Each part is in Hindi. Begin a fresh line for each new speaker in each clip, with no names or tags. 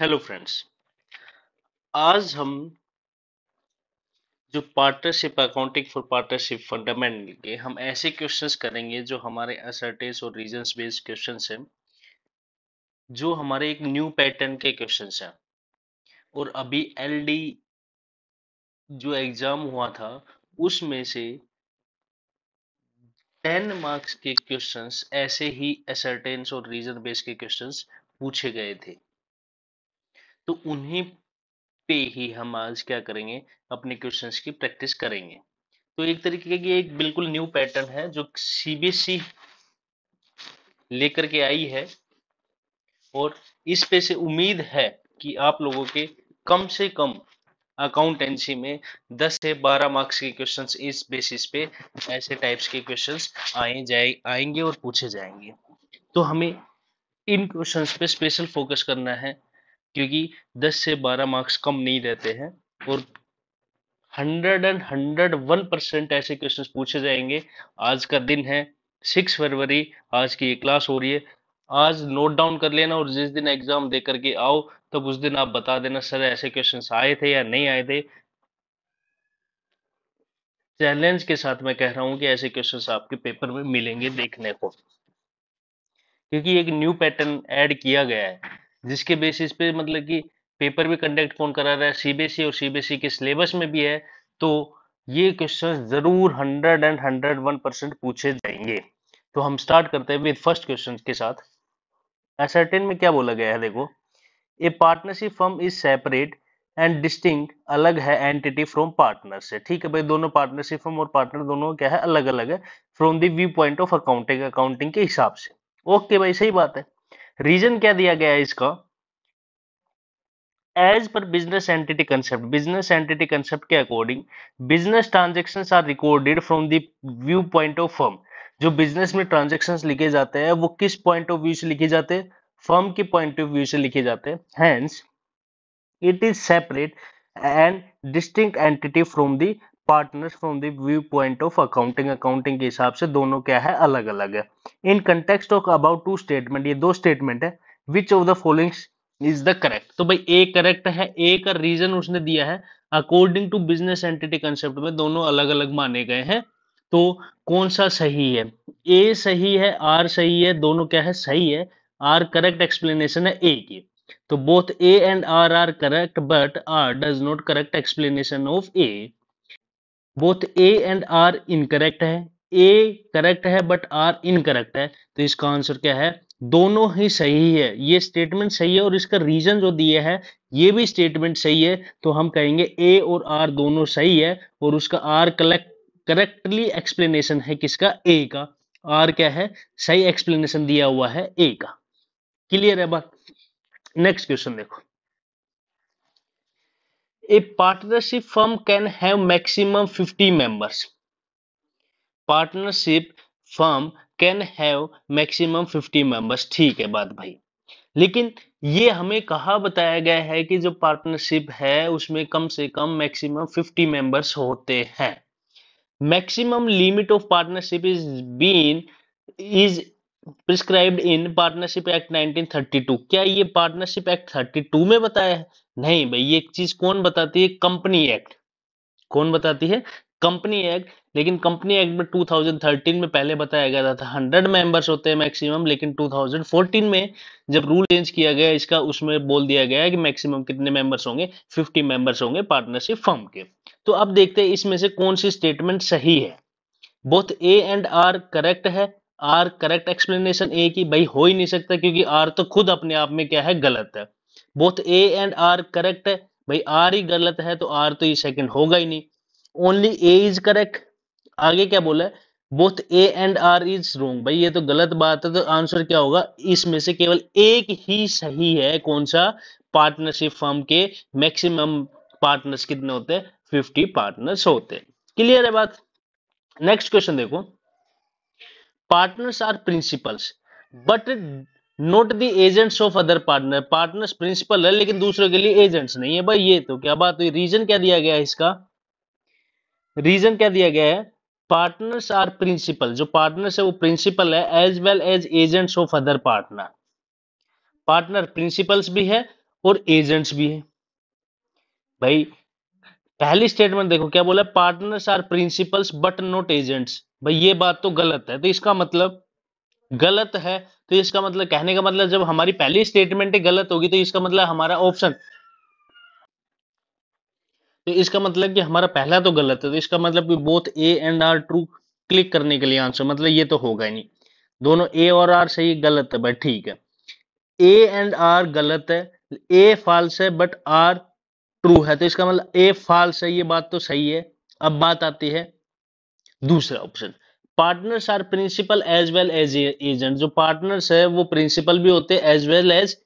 हेलो फ्रेंड्स आज हम जो partnership accounting for partnership fundamental के हम ऐसे क्वेश्चंस करेंगे जो हमारे असर्टेज और रीजंस बेस्ड क्वेश्चंस हैं जो हमारे एक न्यू पैटर्न के क्वेश्चंस हैं और अभी एलडी जो एग्जाम हुआ था उसमें से टेन मार्क्स के क्वेश्चंस ऐसे ही असर्टेन्स और रीजन बेस्ड के क्वेश्चंस पूछे गए थे तो उन्हीं पे ही हम आज क्या करेंगे अपने क्वेश्चंस की प्रैक्टिस करेंगे तो एक तरीके की एक बिल्कुल न्यू पैटर्न है जो सीबीएसई e लेकर के आई है और इस पे से उम्मीद है कि आप लोगों के कम से कम अकाउंटेंसी में 10 से 12 मार्क्स के क्वेश्चंस इस बेसिस पे ऐसे टाइप्स के क्वेश्चंस आए जाए आएंगे और पूछे जाएंगे तो हमें इन क्वेश्चंस पे स्पेशल फोकस करना है क्योंकि 10 से 12 मार्क्स कम नहीं रहते हैं और 100 एंड 101 परसेंट ऐसे क्वेश्चन पूछे जाएंगे आज का दिन है सिक्स फरवरी आज की ये क्लास हो रही है आज नोट डाउन कर लेना और जिस दिन एग्जाम दे करके आओ तब उस दिन आप बता देना सर ऐसे क्वेश्चन आए थे या नहीं आए थे चैलेंज के साथ मैं कह रहा हूं कि ऐसे क्वेश्चंस आपके पेपर में मिलेंगे देखने को क्योंकि एक न्यू पैटर्न ऐड किया गया है जिसके बेसिस पे मतलब कि पेपर भी कंडक्ट कौन करा रहा है सीबीएसई e और सीबीएसई e के सिलेबस में भी है तो ये क्वेश्चन जरूर hundred and hundred one percent पूछे जाएंगे तो हम स्टार्ट करते हैं विद फर्स्ट क्वेश्चन के साथ एसरटेन में क्या बोला गया है देखो a partnership firm is separate and distinct अलग है एंटिटी फ्रॉम पार्टनर से ठीक है भाई दोनों पार्टनरशिप फर्म और पार्टनर दोनों क्या है अलग अलग है from the view point of accounting accounting के हिसाब से ओके भाई सही बात है रीजन क्या दिया गया है इसका as per business entity concept business entity concept के according business transaction are recorded from the view point of firm जो बिजनेस में ट्रांजेक्शन लिखे जाते हैं वो किस पॉइंट ऑफ व्यू से लिखे जाते हैं फर्म के पॉइंट ऑफ व्यू से लिखे जाते हैं it is separate and distinct entity from the partners from the view point of accounting accounting के हिसाब से दोनों क्या है अलग अलग है in context of about two statement ये दो स्टेटमेंट है which of the following is the correct तो भाई ए करेक्ट है ए का रीजन उसने दिया है according to business entity concept में दोनों अलग अलग माने गए हैं तो कौन सा सही है ए सही है आर सही है दोनों क्या है सही है आर करेक्ट एक्सप्लेनेशन है ए की तो both A and R R correct but R does not correct explanation of A both A and R incorrect है ए करेक्ट है बट आर इनकरेक्ट है तो इसका आंसर क्या है दोनों ही सही है ये स्टेटमेंट सही है और इसका रीजन जो दिया है ये भी स्टेटमेंट सही है तो हम कहेंगे ए और आर दोनों सही है और उसका आर कलेक्ट करेक्टली एक्सप्लेनेशन है किसका ए का आर क्या है सही एक्सप्लेनेशन दिया हुआ है ए का क्लियर है बात नेक्स्ट क्वेश्चन देखो a partnership firm can have maximum 50 members partnership firm can have maximum 50 members ठीक है बात भाई लेकिन ये हमें कहा बताया गया है कि जो पार्टनरशिप है उसमें कम से कम मैक्सिमम 50 मेंबर्स होते हैं maximum limit of partnership is been is prescribed in partnership act 1932 क्या ये पार्टनरशिप एक्ट 32 में बताया है नहीं भाई ये चीज कौन बताती है कंपनी एक्ट कौन बताती है कंपनी एक्ट लेकिन कंपनी एक्ट में 2013 में पहले बताया गया था हंड्रेड मेंबर्स होते हैं मैक्सिमम लेकिन 2014 में जब रूल चेंज किया गया इसका उसमें बोल दिया गया है कि मैक्सिमम कितने मेंबर्स होंगे 50 मेंबर्स होंगे पार्टनरशिप फर्म के तो अब देखते हैं इसमें से कौन सी स्टेटमेंट सही है both A and R correct है आर करेक्ट एक्सप्लेनेशन ए की भाई हो ही नहीं सकता क्योंकि आर तो खुद अपने आप में क्या है गलत है both A and R correct है भाई आर ही गलत है तो आर तो ये सेकंड होगा ही नहीं ओनली ए इज करेक्ट आगे क्या बोला है both A and R is wrong भाई ये तो गलत बात है तो आंसर क्या होगा इसमें से केवल एक ही सही है कौन सा पार्टनरशिप फर्म के मैक्सिमम पार्टनर्स कितने होते हैं फिफ्टी पार्टनर्स होते हैं क्लियर है बात नेक्स्ट क्वेश्चन देखो partners are principals but not the agents of other partner partners principal है लेकिन दूसरों के लिए एजेंट्स नहीं है भाई ये तो क्या बात हुई रीजन क्या दिया गया है इसका रीजन क्या दिया गया है पार्टनर्स आर प्रिंसिपल जो पार्टनर्स है वो प्रिंसिपल है as well as agents of other partner partner principals भी है और एजेंट्स भी है भाई पहली स्टेटमेंट देखो क्या बोला partners are principals but not agents भाई ये बात तो गलत है तो इसका मतलब गलत है तो इसका मतलब कहने का मतलब जब हमारी पहली स्टेटमेंट गलत होगी तो इसका मतलब हमारा ऑप्शन तो इसका मतलब कि हमारा पहला तो गलत है तो इसका मतलब कि both A and R true click करने के लिए आंसर मतलब ये तो होगा ही नहीं दोनों ए और आर सही गलत है बट ठीक है ए एंड आर गलत है ए फॉल्स है बट आर ट्रू है तो इसका मतलब ए फॉल्स है ये बात तो सही है अब बात आती है दूसरा option partners are principal as well as agent जो पार्टनर्स है वो प्रिंसिपल भी होते हैं एज वेल एज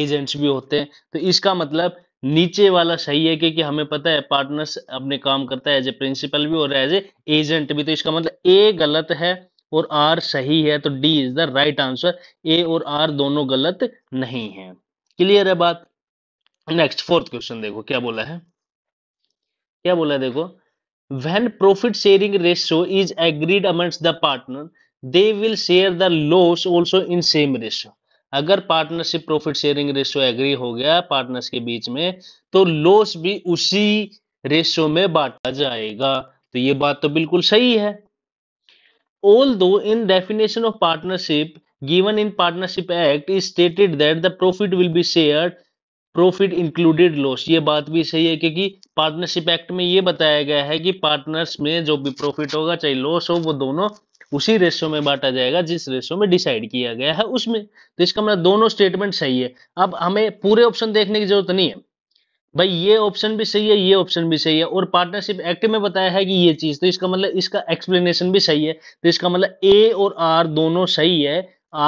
एजेंट्स भी होते हैं तो इसका मतलब नीचे वाला सही है क्योंकि हमें पता है पार्टनर्स अपने काम करता है एज ए प्रिंसिपल भी और एज ए एजेंट भी तो इसका मतलब ए गलत है और आर सही है तो D is the right answer A और आर दोनों गलत नहीं है क्लियर है बात नेक्स्ट फोर्थ क्वेश्चन देखो क्या बोला है क्या बोला है देखो when profit sharing ratio is agreed amongst the partner they will share the loss also in same ratio अगर partnership profit sharing ratio agree हो गया पार्टनर्स के बीच में तो लॉस भी उसी रेशियो में बांटा जाएगा तो ये बात तो बिल्कुल सही है although in definition of partnership given in partnership act is stated that the profit will be shared profit included loss ये बात भी सही है क्योंकि पार्टनरशिप एक्ट में ये बताया गया है कि पार्टनर्स में जो भी प्रॉफिट होगा चाहे लॉस हो वो दोनों उसी रेशो में बांटा जाएगा जिस रेशो में डिसाइड किया गया है उसमें तो इसका मतलब दोनों स्टेटमेंट सही है अब हमें पूरे ऑप्शन देखने की जरूरत नहीं है भाई ये ऑप्शन भी सही है ये ऑप्शन भी सही है और पार्टनरशिप एक्ट में बताया है कि ये चीज तो इसका मतलब इसका एक्सप्लेनेशन भी सही है तो इसका मतलब ए और आर दोनों सही है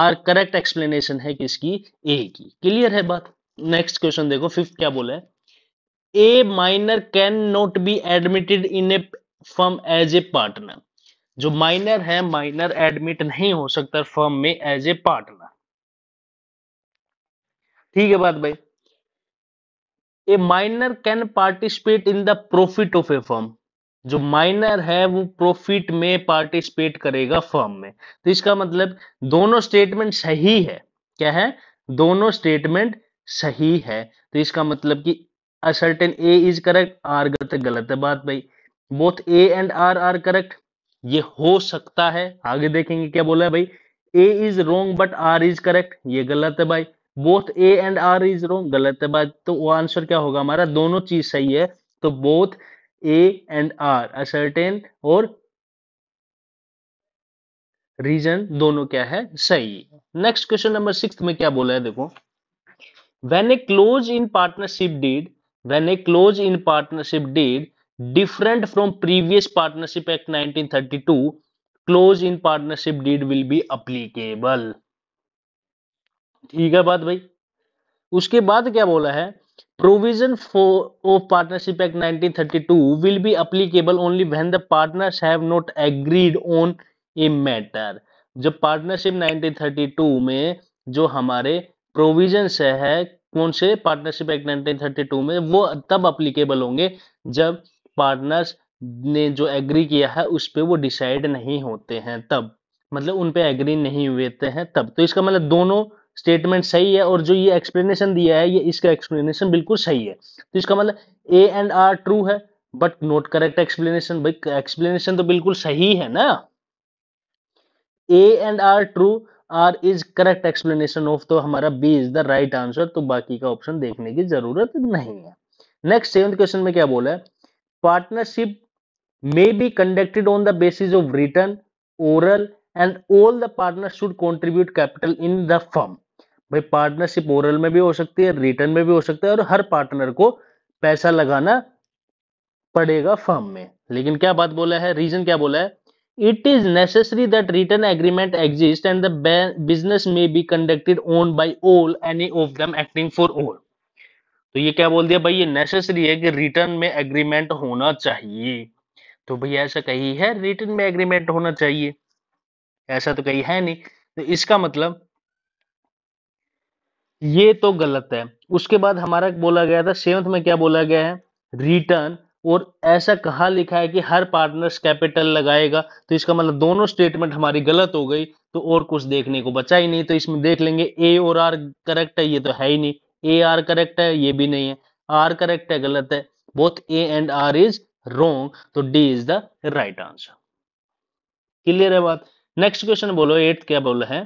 आर करेक्ट एक्सप्लेनेशन है किसकी ए की क्लियर है बात नेक्स्ट क्वेश्चन देखो फिफ्थ क्या बोला है ए minor can not be admitted in a firm as a partner जो माइनर है माइनर एडमिट नहीं हो सकता फर्म में एज ए पार्टनर ठीक है बात भाई a minor can participate in the profit of a firm जो माइनर है वो प्रॉफिट में पार्टिसिपेट करेगा फर्म में तो इसका मतलब दोनों स्टेटमेंट सही है क्या है दोनों स्टेटमेंट सही है तो इसका मतलब कि assertion A is correct R गलत गलत है बात भाई both A and R R correct ये हो सकता है आगे देखेंगे क्या बोला है भाई A is wrong but R is correct ये गलत है भाई both A and R is wrong गलत है बात तो वो आंसर क्या होगा हमारा दोनों चीज सही है तो both A and R assertion और रीजन दोनों क्या है सही नेक्स्ट क्वेश्चन नंबर सिक्स में क्या बोला है देखो when a close in partnership deed when a close in partnership deed different from previous partnership act 1932 close in partnership deed will be applicable ठीक है बात भाई उसके बाद क्या बोला है provision for of partnership act 1932 will be applicable only when the partners have not agreed on a matter जब पार्टनरशिप 1932 में जो हमारे प्रोविजन है कौन से partnership act nineteen thirty two में वो तब अप्लीकेबल होंगे जब पार्टनर्स ने जो एग्री किया है उस पर वो डिसाइड नहीं होते हैं तब मतलब उन पे एग्री नहीं हुए थे हैं तब तो इसका मतलब दोनों स्टेटमेंट सही है और जो ये एक्सप्लेनेशन दिया है ये इसका एक्सप्लेनेशन बिल्कुल सही है तो इसका मतलब ए एंड आर ट्रू है बट नॉट करेक्ट एक्सप्लेनेशन भाई एक्सप्लेनेशन तो बिल्कुल सही है ना A and R true R is correct explanation of तो हमारा B is the right answer तो बाकी का ऑप्शन देखने की जरूरत नहीं है नेक्स्ट सेवेंथ क्वेश्चन में क्या बोला है partnership may be conducted on the basis of written oral and all the partner should contribute capital in the firm भाई पार्टनरशिप ओरल में भी हो सकती है रिटर्न में भी हो सकता है और हर पार्टनर को पैसा लगाना पड़ेगा फर्म में लेकिन क्या बात बोला है रीजन क्या बोला है It is necessary that written agreements exist and the business may be conducted on by all any of them acting for all. तो ये क्या बोल दिया भाई ये नेसेसरी है कि रिटर्न में एग्रीमेंट होना चाहिए तो भाई ऐसा कही है रिटर्न में एग्रीमेंट होना चाहिए ऐसा तो कही है नहीं तो इसका मतलब ये तो गलत है उसके बाद हमारा बोला गया था सेवंथ में क्या बोला गया है रिटर्न और ऐसा कहा लिखा है कि हर पार्टनर्स कैपिटल लगाएगा तो इसका मतलब दोनों स्टेटमेंट हमारी गलत हो गई तो और कुछ देखने को बचा ही नहीं तो इसमें देख लेंगे ए और आर करेक्ट है ये तो है ही नहीं ए आर करेक्ट है ये भी नहीं है आर करेक्ट है गलत है both A and R is wrong तो D is the right answer clear है बात नेक्स्ट क्वेश्चन बोलो एट क्या बोला है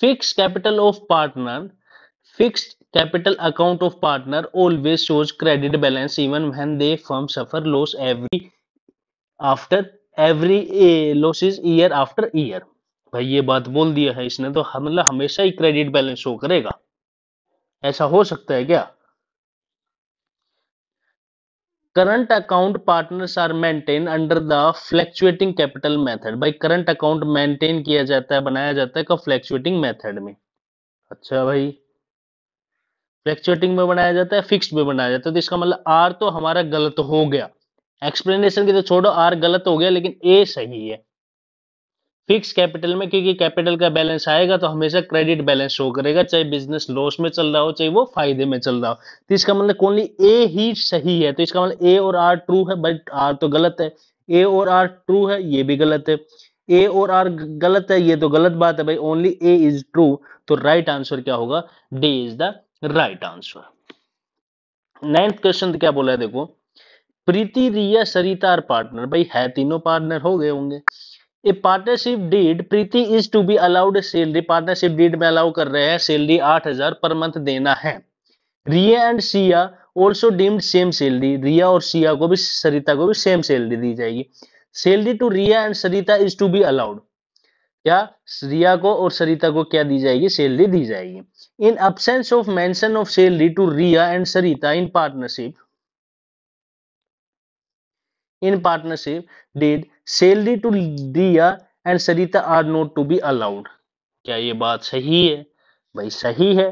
fix capital of partner Fixed capital account of partner always shows credit balance even when they firm suffer loss every after every eh, losses year after year. भाई ये बात बोल दिया है इसने तो मतलब हमेशा ही क्रेडिट बैलेंस शो करेगा ऐसा हो सकता है क्या current account partners are maintain under the fluctuating capital method भाई करंट अकाउंट मेंटेन किया जाता है बनाया जाता है कब फ्लैक्चुएटिंग मेथड में अच्छा भाई फ्लैक्चुएटिंग में बनाया जाता है फिक्स में बनाया जाता है तो इसका मतलब आर तो हमारा गलत हो गया एक्सप्लेनेशन की तो छोड़ो आर गलत हो गया लेकिन ए सही है फिक्स कैपिटल में क्योंकि कैपिटल का बैलेंस आएगा तो हमेशा क्रेडिट बैलेंस शो करेगा चाहे बिजनेस लॉस में चल रहा हो चाहे वो फायदे में चल रहा हो तो इसका मतलब ओनली ए ही सही है तो इसका मतलब ए और आर ट्रू है बट आर तो गलत है ए और आर ट्रू है ये भी गलत है ए और आर गलत है ये तो गलत बात है भाई ओनली ए इज ट्रू तो राइट right आंसर क्या होगा D is the right answer ninth question क्या बोला है देखो प्रीति रिया सरिता और पार्टनर भाई है तीनों पार्टनर हो गए होंगे a partnership deed Priti is to be allowed salary partnership deed में अलाउ कर रहे हैं सैलरी आठ हजार पर मंथ देना है Riya and Siya also deemed same salary Riya और सिया को भी सरिता को भी सेम सैलरी दी जाएगी salary to Riya and Sarita is to be allowed क्या रिया को और सरिता को क्या दी जाएगी सैलरी दी जाएगी In absence of mention of salary to Riya and Sarita in partnership, in partnership did salary to Riya and Sarita are not to be allowed क्या ये बात सही है भाई सही है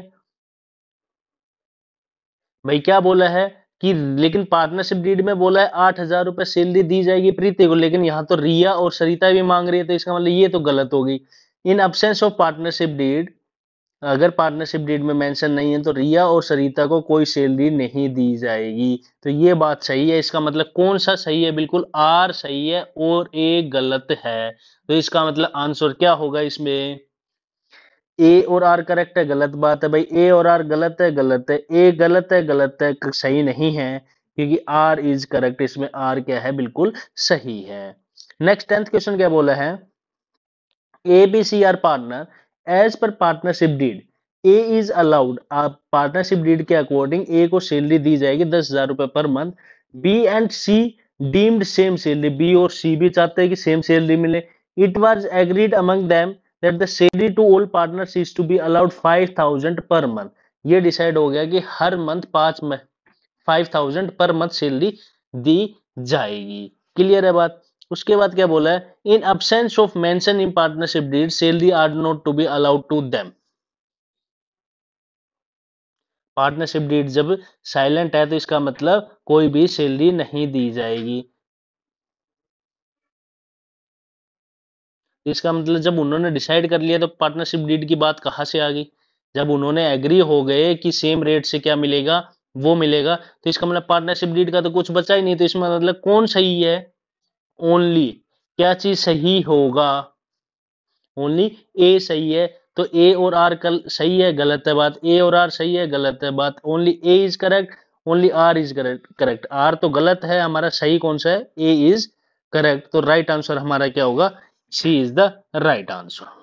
भाई क्या बोला है कि लेकिन पार्टनरशिप डीड में बोला है आठ हजार रुपए सैलरी दी जाएगी प्रीति को लेकिन यहां तो रिया और सरिता भी मांग रही है तो इसका मतलब ये तो गलत होगी in absence of partnership deed अगर पार्टनरशिप डीड में मेंशन नहीं है तो रिया और सरिता को कोई सैलरी नहीं दी जाएगी तो ये बात सही है इसका मतलब कौन सा सही है बिल्कुल आर सही है और ए गलत है तो इसका मतलब आंसर क्या होगा इसमें ए और आर करेक्ट है गलत बात है भाई ए और आर गलत है गलत है ए गलत है गलत है सही नहीं है क्योंकि आर इज करेक्ट इसमें आर क्या है बिल्कुल सही है नेक्स्ट टेंथ क्वेश्चन क्या बोला है A B C are partner as per partnership deed A is allowed आप पार्टनरशिप डीड के अकॉर्डिंग ए को सैलरी दी जाएगी दस हजार रुपए per month B and C deemed same salary B और सी भी चाहते हैं कि सेम सैलरी मिले it was agreed among them that the salary to all partner is to be allowed five thousand per month ये डिसाइड हो गया कि हर मंथ पांच five thousand per month salary दी जाएगी क्लियर है बात उसके बाद क्या बोला है in absence of mention in partnership deed salary are not to be allowed to them partnership deed जब साइलेंट है तो इसका मतलब कोई भी सैलरी नहीं दी जाएगी इसका मतलब जब उन्होंने डिसाइड कर लिया तो पार्टनरशिप डीड की बात कहां से आ गई जब उन्होंने एग्री हो गए कि सेम रेट से क्या मिलेगा वो मिलेगा तो इसका मतलब पार्टनरशिप डीड का तो कुछ बचा ही नहीं तो इसमें मतलब कौन सही है ओनली क्या चीज सही होगा ओनली ए सही है तो ए और आर कल सही है गलत है बात ए और आर सही है गलत है बात only A is correct only R is correct correct R तो गलत है हमारा सही कौन सा है ए इज करेक्ट तो राइट आंसर हमारा क्या होगा C is the right answer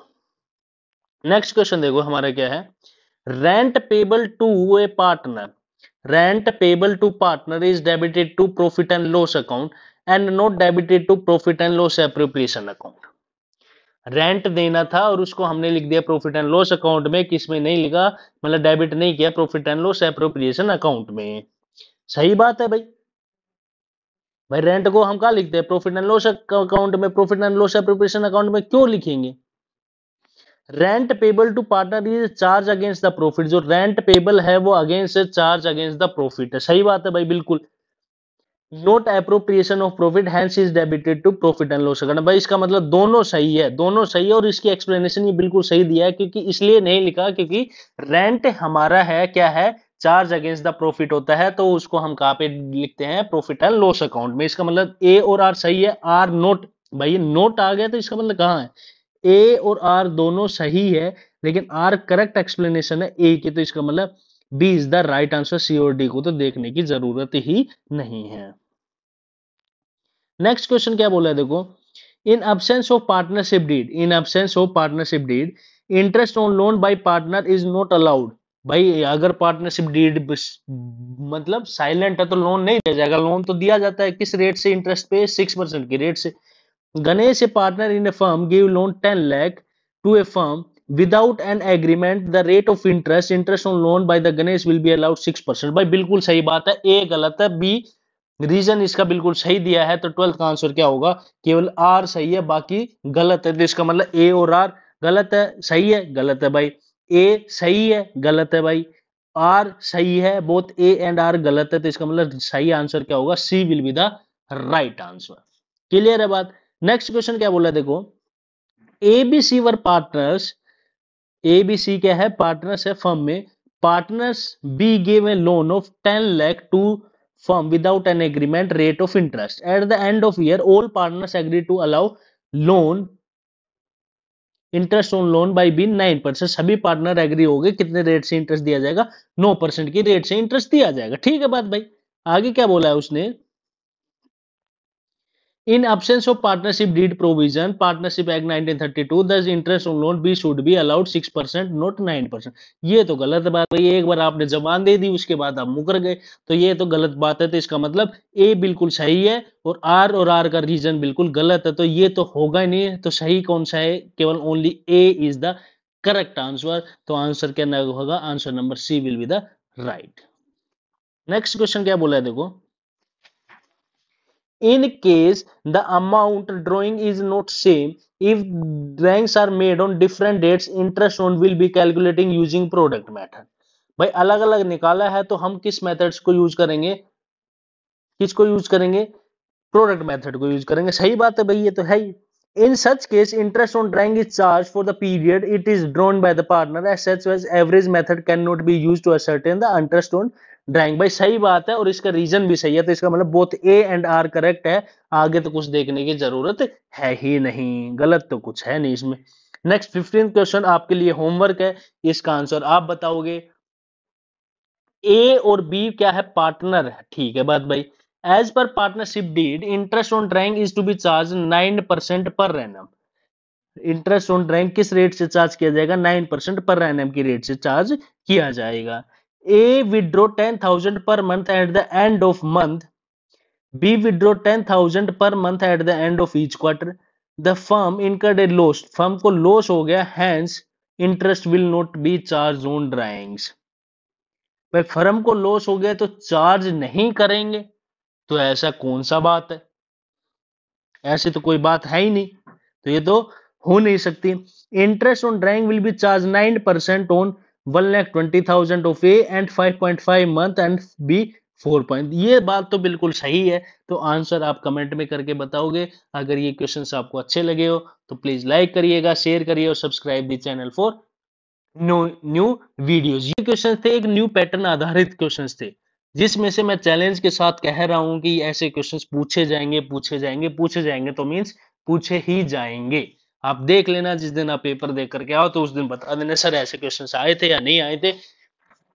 next question देखो हमारा क्या है rent payable to a partner rent payable to partner is debited to profit and loss account and not debited to profit and loss appropriation account rent देना था और उसको हमने लिख दिया प्रॉफिट एंड लॉस अकाउंट में किसमें नहीं लिखा मतलब डेबिट नहीं किया profit and loss appropriation account में सही बात है भाई भाई रेंट को हम क्या लिखते हैं प्रॉफिट एंड लॉस अकाउंट में profit and loss appropriation account में क्यों लिखेंगे rent payable to partner is charge against the profit जो रेंट पेबल है वो against charge against the profit है सही बात है भाई बिल्कुल not appropriation of profit hence is debited to profit and loss account भाई इसका मतलब दोनों सही है दोनों सही है और इसकी एक्सप्लेनेशन ये बिल्कुल सही दिया है क्योंकि इसलिए नहीं लिखा क्योंकि रेंट हमारा है क्या है चार्ज अगेंस्ट द प्रॉफिट होता है तो उसको हम कहाँ पे लिखते हैं प्रॉफिट एंड लॉस अकाउंट में इसका मतलब ए और आर सही है आर नोट भाई नोट आ गया तो इसका मतलब कहाँ है ए और आर दोनों सही है लेकिन आर करेक्ट एक्सप्लेनेशन है ए की तो इसका मतलब B is the right answer C और डी को तो देखने की जरूरत ही नहीं है नेक्स्ट क्वेश्चन क्या बोला है देखो in absence of partnership deed in absence of partnership deed interest on loan by partner is not allowed भाई अगर पार्टनरशिप डीड मतलब साइलेंट है तो लोन नहीं दिया जाएगा लोन तो दिया जाता है किस रेट से इंटरेस्ट पे सिक्स परसेंट की रेट से Ganesh a partner in a firm give loan ten lakh to a firm without an agreement the rate of interest interest on loan by the Ganesh will be allowed six percent भाई बिल्कुल सही बात है ए गलत है बी रीजन इसका बिल्कुल सही दिया है तो ट्वेल्थ का आंसर क्या होगा केवल आर सही है बाकी गलत है तो इसका मतलब ए और आर गलत है सही है गलत है भाई ए सही है गलत है भाई आर सही है बोथ ए एंड आर गलत है तो इसका मतलब सही आंसर क्या होगा C will be the right answer clear है बात नेक्स्ट क्वेश्चन क्या बोला देखो A B C were partners A B C क्या है पार्टनर्स है फर्म में partners B gave a loan of ten lakh to firm without an agreement rate of interest. At the end of year, all partners agree to allow loan interest on loan by B nine percent सभी पार्टनर एग्री हो गए कितने रेट से इंटरेस्ट दिया जाएगा नौ परसेंट की रेट से इंटरेस्ट दिया जाएगा ठीक है बात भाई आगे क्या बोला है उसने in absence In absence of partnership deed provision, Partnership Act interest on loan B should be allowed six percent 6%, nine percent ये तो गलत बात है एक बार आपने जबान दे दी उसके बाद आप मुकर गए तो ये तो गलत बात है तो इसका मतलब ए बिल्कुल सही है और आर और आर का रीजन बिल्कुल गलत है तो ये तो होगा ही नहीं तो सही कौन सा है केवल only A is the correct answer तो आंसर क्या होगा answer number C will be the right next question क्या बोला है देखो in case the amount drawing is not same if drawings are made on different dates interest on will be calculating using product method भाई अलग अलग निकाला है तो हम किस मैथड को यूज करेंगे किस को यूज करेंगे प्रोडक्ट मैथड को यूज करेंगे सही बात है भाई ये तो है ही in such case interest on drawing is charge for the period it is drawn by the partner as such average method can not be use to ascertain the interest on drawing भाई सही बात है और इसका रीजन भी सही है तो इसका मतलब both A and R correct है आगे तो कुछ देखने की जरूरत है ही नहीं गलत तो कुछ है नहीं इसमें नेक्स्ट फिफ्टीन क्वेश्चन आपके लिए होमवर्क है इसका आंसर आप बताओगे ए और बी क्या है पार्टनर ठीक है बात भाई as per partnership deed interest on drawing is to be charge nine percent per annum interest on drawing किस रेट से चार्ज किया जाएगा नाइन परसेंट पर रैनम की रेट से चार्ज किया जाएगा A withdrew ten thousand per month at the end of month B withdrew ten thousand per month at the end of each quarter the firm incurred a loss firm को लॉस हो गया hence interest will not be charge on drawings भाई फर्म को लॉस हो गया तो चार्ज नहीं करेंगे तो ऐसा कौन सा बात है ऐसी तो कोई बात है ही नहीं तो ये तो हो नहीं सकती interest on drawing will be charge nine percent on one lakh twenty thousand of A and five point five month and B four point ये बात तो बिल्कुल सही है तो आंसर आप कमेंट में करके बताओगे अगर ये क्वेश्चन आपको अच्छे लगे हो तो प्लीज लाइक करिएगा शेयर करिए और subscribe the channel for new new videos ये क्वेश्चन थे एक न्यू पैटर्न आधारित क्वेश्चन थे जिसमें से मैं चैलेंज के साथ कह रहा हूं कि ऐसे क्वेश्चंस पूछे जाएंगे पूछे जाएंगे पूछे जाएंगे तो मीन्स पूछे ही जाएंगे आप देख लेना जिस दिन आप पेपर देख करके आओ तो उस दिन बता देना सर ऐसे क्वेश्चन आए थे या नहीं आए थे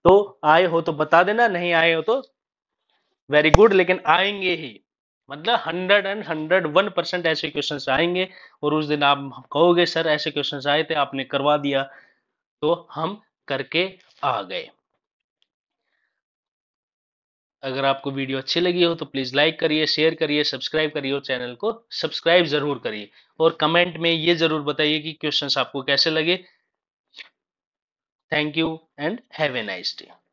तो आए हो तो बता देना नहीं आए हो तो वेरी गुड लेकिन आएंगे ही मतलब hundred and hundred one percent ऐसे क्वेश्चन आएंगे और उस दिन आप कहोगे सर ऐसे क्वेश्चन आए थे आपने करवा दिया तो हम करके आ गए अगर आपको वीडियो अच्छी लगी हो तो प्लीज़ लाइक करिए शेयर करिए सब्सक्राइब करिए और चैनल को सब्सक्राइब ज़रूर करिए और कमेंट में ये ज़रूर बताइए कि क्वेश्चंस आपको कैसे लगे thank you and have a nice day